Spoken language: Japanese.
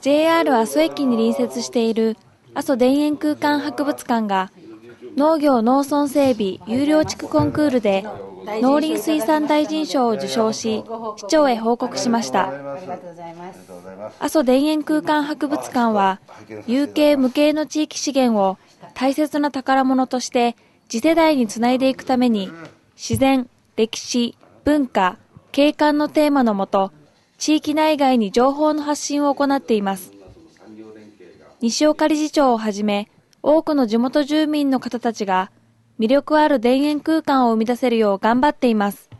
JR 阿蘇駅に隣接している阿蘇田園空間博物館が農業農村整備有料地区コンクールで農林水産大臣賞を受賞し市長へ報告しました阿蘇田園空間博物館は有形無形の地域資源を大切な宝物として次世代につないでいくために自然歴史文化景観のテーマのもと地域内外に情報の発信を行っています。西岡理事長をはじめ、多くの地元住民の方たちが魅力ある田園空間を生み出せるよう頑張っています。